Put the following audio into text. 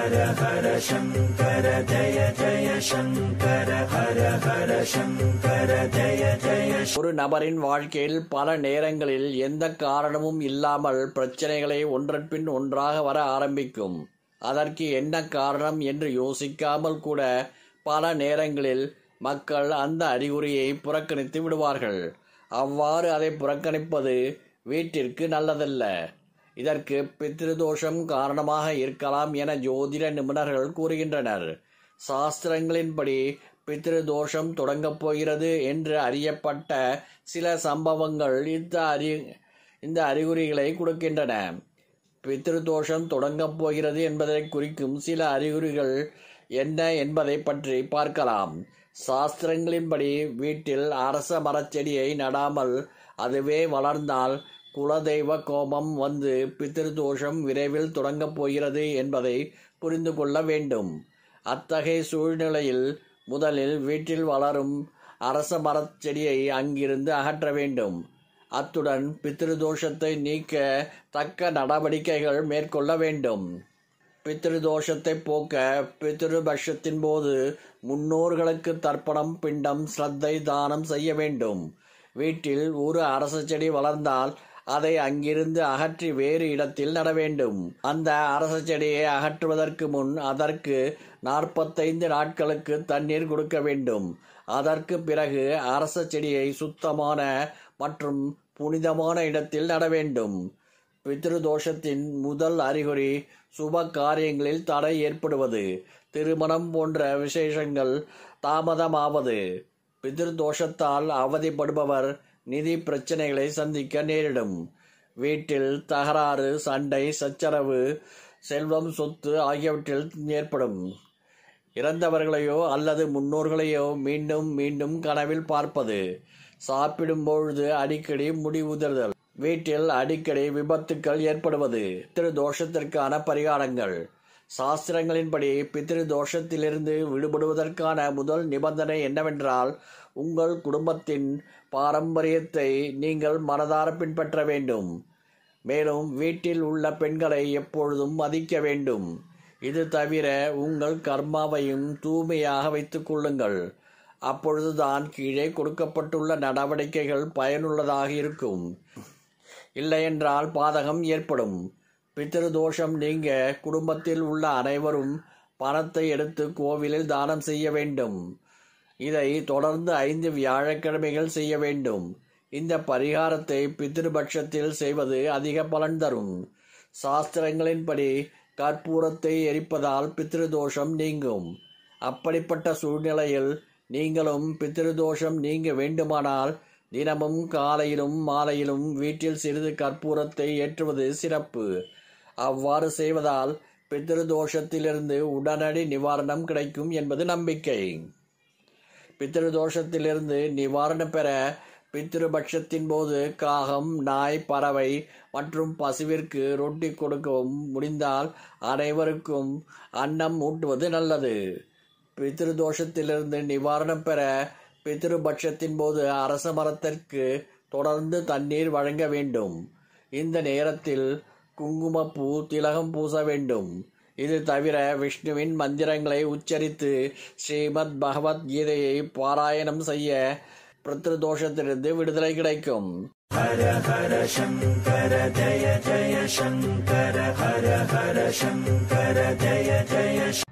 ஹர ஹர சங்கர ஜய ஜய சங்கர ஹர ஹர சங்கர ஜய ஜய ஒரு நபரின் வாழ்க்கையில் பல நேரங்களில் எந்த காரணமும் இல்லாமல் பிரச்சனைகளை ஒன்றன்பின் ஒன்றாக வர ஆரம்பிக்கும் அதற்கு என்ன காரணம் என்று யோசிக்காமல் கூட பல நேரங்களில் மக்கள் அந்த அறிகுறியை புறக்கணித்து விடுவார்கள் அவ்வாறு அதை புறக்கணிப்பது வீட்டிற்கு நல்லதல்ல இதற்கு பித்ருதோஷம் காரணமாக இருக்கலாம் என ஜோதிட நிபுணர்கள் கூறுகின்றனர் சாஸ்திரங்களின்படி பித்ருதோஷம் தொடங்கப் போகிறது என்று அறியப்பட்ட சில சம்பவங்கள் இந்த அறி இந்த அறிகுறிகளை கொடுக்கின்றன பித்ருதோஷம் தொடங்கப் போகிறது என்பதை குறிக்கும் சில அறிகுறிகள் என்ன என்பதை பற்றி பார்க்கலாம் சாஸ்திரங்களின்படி வீட்டில் அரச மரச்செடியை நடாமல் அதுவே வளர்ந்தால் குலதெய்வ கோபம் வந்து பித்திருதோஷம் விரைவில் தொடங்கப் போகிறது என்பதை புரிந்து கொள்ள வேண்டும் அத்தகைய சூழ்நிலையில் முதலில் வீட்டில் வளரும் அரச மரச் செடியை அங்கிருந்து அகற்ற வேண்டும் அத்துடன் பித்திருதோஷத்தை நீக்க தக்க நடவடிக்கைகள் மேற்கொள்ள வேண்டும் பித்திருதோஷத்தை போக்க பித்திருபட்சத்தின் போது முன்னோர்களுக்கு தர்ப்பணம் பிண்டம் ஸ்ரத்தை தானம் செய்ய வேண்டும் வீட்டில் ஒரு அரச செடி வளர்ந்தால் அதை அங்கிருந்து அகற்றி வேறு இடத்தில் நட வேண்டும் அந்த அரச செடியை அகற்றுவதற்கு முன் அதற்கு நாற்பத்தைந்து நாட்களுக்கு தண்ணீர் கொடுக்க வேண்டும் அதற்கு பிறகு அரச செடியை சுத்தமான மற்றும் புனிதமான இடத்தில் நட வேண்டும் பித்ருதோஷத்தின் முதல் அறிகுறி சுப காரியங்களில் தடை ஏற்படுவது திருமணம் போன்ற விசேஷங்கள் தாமதமாவது பித்ருதோஷத்தால் அவதிப்படுபவர் நிதி பிரச்சனைகளை சந்திக்க நேரிடும் வீட்டில் தகராறு சண்டை சச்சரவு செல்வம் சொத்து ஆகியவற்றில் ஏற்படும் இறந்தவர்களையோ அல்லது முன்னோர்களையோ மீண்டும் மீண்டும் கனவில் பார்ப்பது சாப்பிடும் பொழுது அடிக்கடி முடிவுதல் வீட்டில் அடிக்கடி விபத்துக்கள் ஏற்படுவது திரு தோஷத்திற்கான பரிகாரங்கள் சாஸ்திரங்களின்படி பித்திரு தோஷத்திலிருந்து விடுபடுவதற்கான முதல் நிபந்தனை என்னவென்றால் உங்கள் குடும்பத்தின் பாரம்பரியத்தை நீங்கள் மனதார பின்பற்ற வேண்டும் மேலும் வீட்டில் உள்ள பெண்களை எப்பொழுதும் மதிக்க வேண்டும் இது தவிர உங்கள் கர்மாவையும் தூய்மையாக வைத்து கொள்ளுங்கள் அப்பொழுதுதான் கீழே கொடுக்கப்பட்டுள்ள நடவடிக்கைகள் பயனுள்ளதாக இருக்கும் இல்லையென்றால் பாதகம் ஏற்படும் பித்திருதோஷம் நீங்க குடும்பத்தில் உள்ள அனைவரும் பணத்தை எடுத்து கோவிலில் தானம் செய்ய வேண்டும் இதை தொடர்ந்து ஐந்து வியாழக்கிழமைகள் செய்ய வேண்டும் இந்த பரிகாரத்தை பித்திருபட்சத்தில் செய்வது அதிக பலன் தரும் சாஸ்திரங்களின்படி கற்பூரத்தை எரிப்பதால் பித்திருதோஷம் நீங்கும் அப்படிப்பட்ட சூழ்நிலையில் நீங்களும் பித்திருதோஷம் நீங்க வேண்டுமானால் தினமும் காலையிலும் மாலையிலும் வீட்டில் சிறிது கற்பூரத்தை ஏற்றுவது சிறப்பு அவ்வாறு செய்வதால் பித்திருதோஷத்திலிருந்து உடனடி நிவாரணம் கிடைக்கும் என்பது நம்பிக்கை பித்திருதோஷத்திலிருந்து நிவாரணம் பெற பித்திருபட்சத்தின் போது காகம் நாய் பறவை மற்றும் பசுவிற்கு ரொட்டி கொடுக்கவும் முடிந்தால் அனைவருக்கும் அன்னம் ஊட்டுவது நல்லது பித்திருதோஷத்திலிருந்து நிவாரணம் பெற பித்திருபட்சத்தின் போது அரச மரத்திற்கு தொடர்ந்து தண்ணீர் வழங்க வேண்டும் இந்த நேரத்தில் குங்குமப்பூ திலகம் பூச வேண்டும் இது தவிர விஷ்ணுவின் மந்திரங்களை உச்சரித்து ஸ்ரீமத் பகவத் கீதையை பாராயணம் செய்ய பிருத்ருதோஷத்திலிருந்து விடுதலை கிடைக்கும் ஹர ஹர சங்கர ஜய ஜய சங்கர ஹர ஹர சங்கர ஜய ஜய